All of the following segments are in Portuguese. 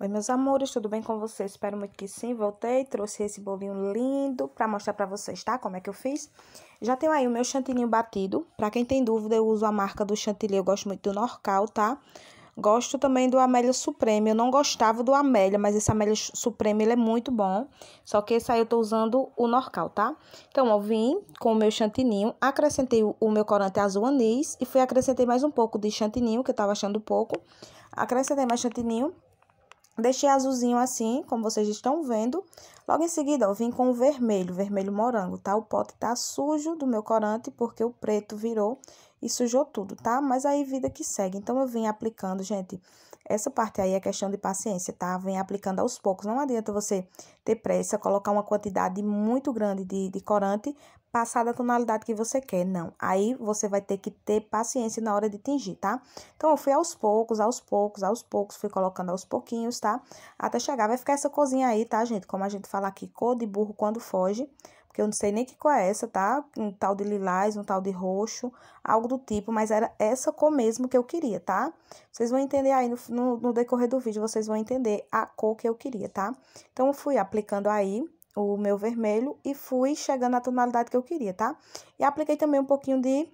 Oi, meus amores, tudo bem com vocês? Espero muito que sim. Voltei, trouxe esse bolinho lindo para mostrar para vocês, tá? Como é que eu fiz. Já tenho aí o meu chantininho batido. Para quem tem dúvida, eu uso a marca do chantilly, eu gosto muito do Norcal, tá? Gosto também do Amélia Supreme. Eu não gostava do Amélia, mas esse Amélia Supreme, ele é muito bom. Só que esse aí eu tô usando o Norcal, tá? Então, eu vim com o meu chantininho, acrescentei o meu corante azul anis e fui acrescentei mais um pouco de chantininho, que eu tava achando pouco. Acrescentei mais chantininho Deixei azulzinho assim, como vocês estão vendo. Logo em seguida, eu vim com o vermelho, vermelho morango, tá? O pote tá sujo do meu corante, porque o preto virou e sujou tudo, tá? Mas aí, vida que segue. Então, eu vim aplicando, gente, essa parte aí é questão de paciência, tá? Vem aplicando aos poucos. Não adianta você ter pressa, colocar uma quantidade muito grande de, de corante passar da tonalidade que você quer, não. Aí você vai ter que ter paciência na hora de tingir, tá? Então, eu fui aos poucos, aos poucos, aos poucos, fui colocando aos pouquinhos, tá? Até chegar, vai ficar essa corzinha aí, tá, gente? Como a gente fala aqui, cor de burro quando foge, porque eu não sei nem que cor é essa, tá? Um tal de lilás, um tal de roxo, algo do tipo, mas era essa cor mesmo que eu queria, tá? Vocês vão entender aí no, no, no decorrer do vídeo, vocês vão entender a cor que eu queria, tá? Então, eu fui aplicando aí o meu vermelho e fui chegando à tonalidade que eu queria, tá? E apliquei também um pouquinho de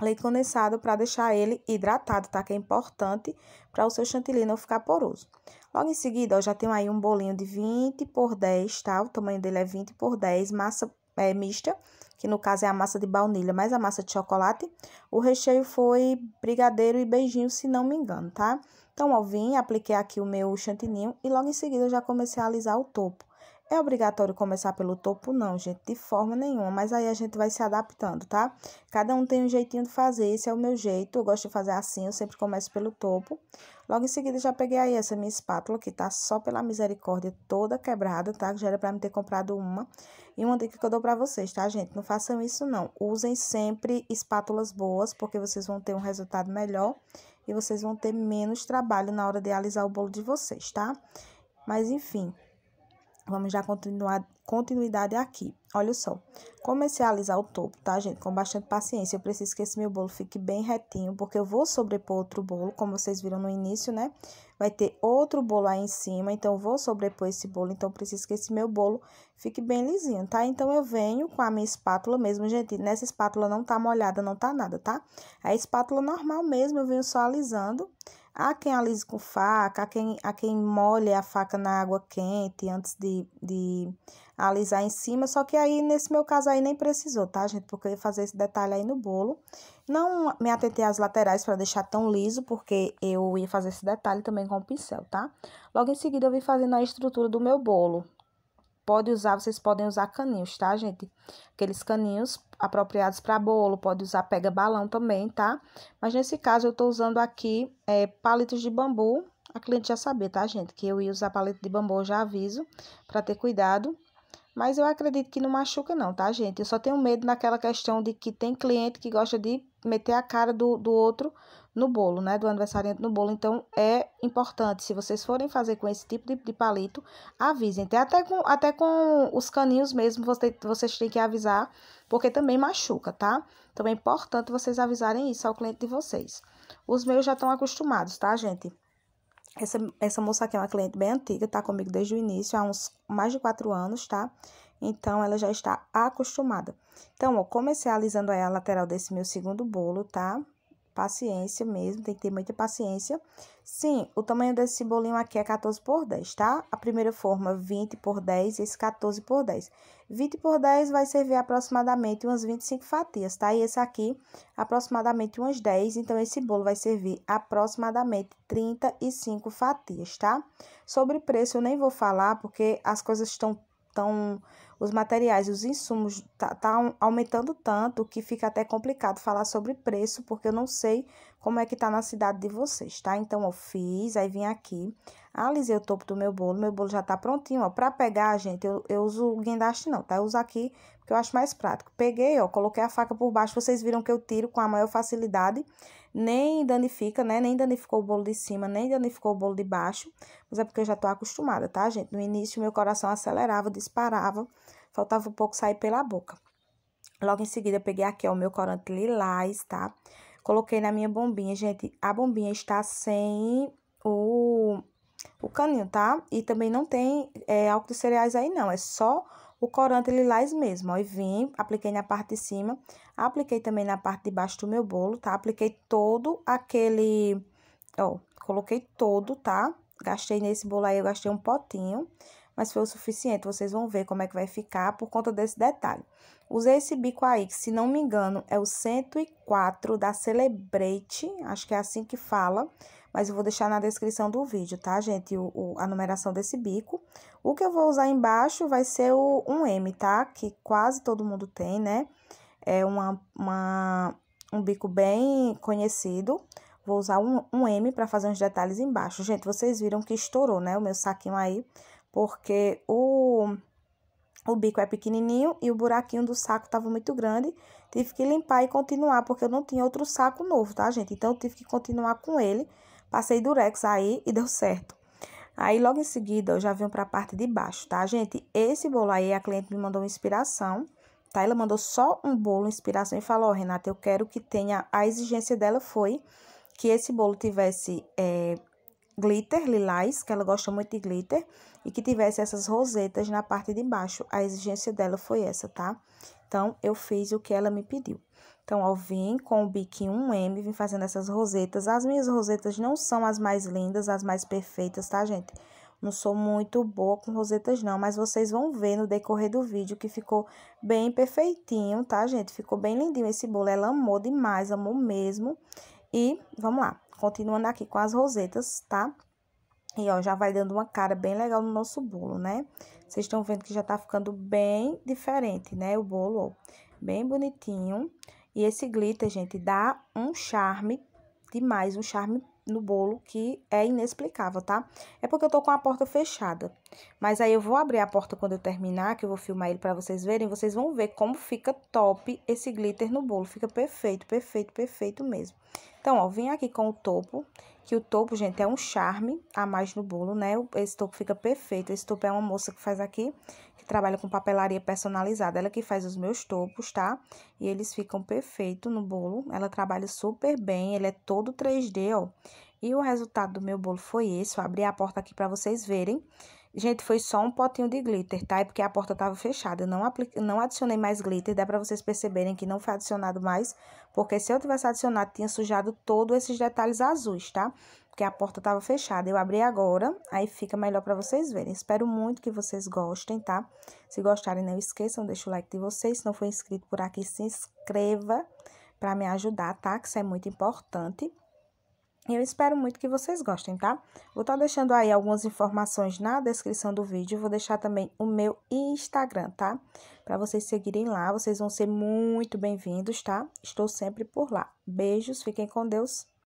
leite condensado para deixar ele hidratado, tá? Que é importante para o seu chantilly não ficar poroso. Logo em seguida, ó, já tenho aí um bolinho de 20 por 10, tá? O tamanho dele é 20 por 10, massa é, mista, que no caso é a massa de baunilha, mais a massa de chocolate. O recheio foi brigadeiro e beijinho, se não me engano, tá? Então, ó, vim, apliquei aqui o meu chantininho e logo em seguida eu já comecei a alisar o topo. É obrigatório começar pelo topo? Não, gente, de forma nenhuma, mas aí a gente vai se adaptando, tá? Cada um tem um jeitinho de fazer, esse é o meu jeito, eu gosto de fazer assim, eu sempre começo pelo topo. Logo em seguida, já peguei aí essa minha espátula, que tá só pela misericórdia toda quebrada, tá? Já era pra me ter comprado uma. E uma dica que eu dou pra vocês, tá, gente? Não façam isso, não. Usem sempre espátulas boas, porque vocês vão ter um resultado melhor e vocês vão ter menos trabalho na hora de alisar o bolo de vocês, tá? Mas, enfim, Vamos continuar continuidade aqui. Olha só. Comercializar o topo, tá, gente? Com bastante paciência. Eu preciso que esse meu bolo fique bem retinho, porque eu vou sobrepor outro bolo, como vocês viram no início, né? Vai ter outro bolo aí em cima, então eu vou sobrepor esse bolo. Então, eu preciso que esse meu bolo fique bem lisinho, tá? Então, eu venho com a minha espátula mesmo, gente. Nessa espátula não tá molhada, não tá nada, tá? É a espátula normal mesmo, eu venho só alisando. Há quem alise com faca, há quem, há quem molhe a faca na água quente antes de, de alisar em cima, só que aí nesse meu caso aí nem precisou, tá, gente? Porque eu ia fazer esse detalhe aí no bolo. Não me atentei às laterais para deixar tão liso, porque eu ia fazer esse detalhe também com o pincel, tá? Logo em seguida eu vim fazendo a estrutura do meu bolo, pode usar, vocês podem usar caninhos, tá, gente? Aqueles caninhos apropriados para bolo, pode usar pega-balão também, tá? Mas nesse caso, eu tô usando aqui é, palitos de bambu. A cliente já sabia, tá, gente? Que eu ia usar palito de bambu, já aviso, para ter cuidado. Mas eu acredito que não machuca, não, tá, gente? Eu só tenho medo naquela questão de que tem cliente que gosta de meter a cara do, do outro no bolo, né? Do aniversariante no bolo. Então, é importante, se vocês forem fazer com esse tipo de, de palito, avisem. Até com, até com os caninhos mesmo, você, vocês têm que avisar, porque também machuca, tá? Então, é importante vocês avisarem isso ao cliente de vocês. Os meus já estão acostumados, tá, gente? Essa, essa moça aqui é uma cliente bem antiga, tá comigo desde o início, há uns mais de quatro anos, tá? Então, ela já está acostumada. Então, ó, comercializando aí a lateral desse meu segundo bolo, tá? paciência mesmo, tem que ter muita paciência. Sim, o tamanho desse bolinho aqui é 14 por 10, tá? A primeira forma, 20 por 10, esse 14 por 10. 20 por 10 vai servir aproximadamente umas 25 fatias, tá? E esse aqui, aproximadamente umas 10, então esse bolo vai servir aproximadamente 35 fatias, tá? Sobre preço eu nem vou falar, porque as coisas estão tão, tão os materiais e os insumos tá, tá aumentando tanto que fica até complicado falar sobre preço, porque eu não sei como é que tá na cidade de vocês, tá? Então, eu fiz, aí vim aqui, alisei o topo do meu bolo, meu bolo já tá prontinho, ó. Pra pegar, gente, eu, eu uso o guindaste não, tá? Eu uso aqui, porque eu acho mais prático. Peguei, ó, coloquei a faca por baixo, vocês viram que eu tiro com a maior facilidade, nem danifica, né? Nem danificou o bolo de cima, nem danificou o bolo de baixo, mas é porque eu já tô acostumada, tá, gente? No início, meu coração acelerava, disparava, faltava um pouco sair pela boca. Logo em seguida, eu peguei aqui, ó, o meu corante lilás, tá? Tá? Coloquei na minha bombinha, gente. A bombinha está sem o, o caninho, tá? E também não tem é, álcool de cereais aí, não. É só o corante lilás mesmo, ó. E vim, apliquei na parte de cima. Apliquei também na parte de baixo do meu bolo, tá? Apliquei todo aquele... Ó, coloquei todo, tá? Gastei nesse bolo aí, eu gastei um potinho mas foi o suficiente. Vocês vão ver como é que vai ficar por conta desse detalhe. Usei esse bico aí, que se não me engano é o 104 da Celebrate, acho que é assim que fala, mas eu vou deixar na descrição do vídeo, tá, gente, o, o, a numeração desse bico. O que eu vou usar embaixo vai ser o 1M, tá, que quase todo mundo tem, né, é uma, uma um bico bem conhecido. Vou usar um, um M para fazer uns detalhes embaixo. Gente, vocês viram que estourou, né, o meu saquinho aí, porque o o bico é pequenininho e o buraquinho do saco estava muito grande. Tive que limpar e continuar, porque eu não tinha outro saco novo, tá, gente? Então, eu tive que continuar com ele. Passei durex aí e deu certo. Aí, logo em seguida, eu já vim para a parte de baixo, tá, gente? Esse bolo aí, a cliente me mandou uma inspiração, tá? Ela mandou só um bolo, inspiração, e falou, ó, oh, Renata, eu quero que tenha... A exigência dela foi que esse bolo tivesse é, glitter lilás, que ela gosta muito de glitter, e que tivesse essas rosetas na parte de baixo. A exigência dela foi essa, tá? Então, eu fiz o que ela me pediu. Então, ó, vim com o biquinho 1M, vim fazendo essas rosetas. As minhas rosetas não são as mais lindas, as mais perfeitas, tá, gente? Não sou muito boa com rosetas, não, mas vocês vão ver no decorrer do vídeo que ficou bem perfeitinho, tá, gente? Ficou bem lindinho esse bolo, ela amou demais, amou mesmo. E, vamos lá continuando aqui com as rosetas, tá? E, ó, já vai dando uma cara bem legal no nosso bolo, né? Vocês estão vendo que já tá ficando bem diferente, né? O bolo, ó, bem bonitinho. E esse glitter, gente, dá um charme demais, um charme no bolo que é inexplicável, tá? É porque eu tô com a porta fechada. Mas aí eu vou abrir a porta quando eu terminar, que eu vou filmar ele pra vocês verem. Vocês vão ver como fica top esse glitter no bolo. Fica perfeito, perfeito, perfeito mesmo. Então, ó, vim aqui com o topo, que o topo, gente, é um charme a mais no bolo, né? Esse topo fica perfeito. Esse topo é uma moça que faz aqui, trabalha com papelaria personalizada. Ela é que faz os meus topos, tá? E eles ficam perfeito no bolo. Ela trabalha super bem, ele é todo 3D, ó. E o resultado do meu bolo foi esse. Eu abri a porta aqui para vocês verem. Gente, foi só um potinho de glitter, tá? É porque a porta tava fechada, eu não, aplique, não adicionei mais glitter, dá pra vocês perceberem que não foi adicionado mais, porque se eu tivesse adicionado, tinha sujado todos esses detalhes azuis, tá? porque a porta estava fechada. Eu abri agora, aí fica melhor para vocês verem. Espero muito que vocês gostem, tá? Se gostarem, não esqueçam, deixa o like de vocês. Se não for inscrito por aqui, se inscreva para me ajudar, tá? Que isso é muito importante. E eu espero muito que vocês gostem, tá? Vou estar tá deixando aí algumas informações na descrição do vídeo. Vou deixar também o meu Instagram, tá? Para vocês seguirem lá, vocês vão ser muito bem-vindos, tá? Estou sempre por lá. Beijos, fiquem com Deus.